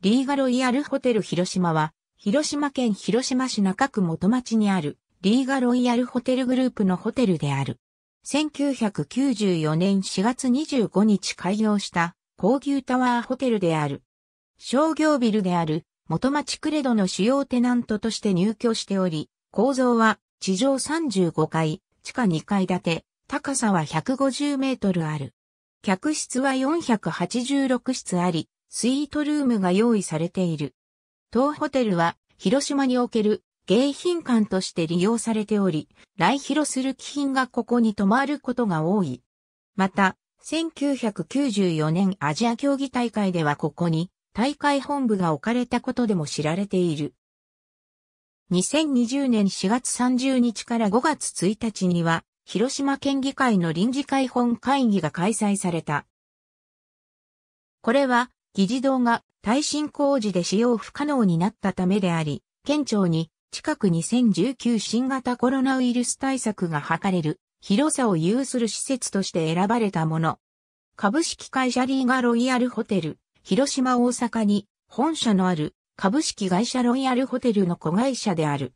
リーガロイヤルホテル広島は、広島県広島市中区元町にある、リーガロイヤルホテルグループのホテルである。1994年4月25日開業した、高級タワーホテルである。商業ビルである、元町クレドの主要テナントとして入居しており、構造は、地上35階、地下2階建て、高さは150メートルある。客室は486室あり、スイートルームが用意されている。当ホテルは広島における迎賓館として利用されており、来広する貴賓がここに泊まることが多い。また、1994年アジア競技大会ではここに大会本部が置かれたことでも知られている。2020年4月30日から5月1日には、広島県議会の臨時会本会議が開催された。これは、議事堂が耐震工事で使用不可能になったためであり、県庁に近く2019新型コロナウイルス対策が図れる広さを有する施設として選ばれたもの。株式会社リーガロイヤルホテル、広島大阪に本社のある株式会社ロイヤルホテルの子会社である。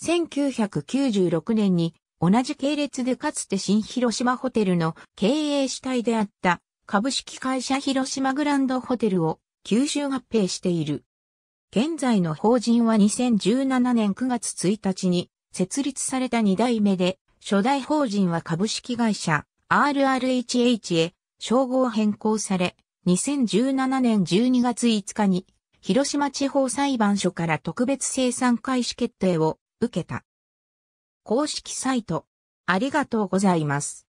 1996年に同じ系列でかつて新広島ホテルの経営主体であった株式会社広島グランドホテルを吸収合併している。現在の法人は2017年9月1日に設立された2代目で、初代法人は株式会社 RRHH へ称号変更され、2017年12月5日に広島地方裁判所から特別生産開始決定を受けた。公式サイト、ありがとうございます。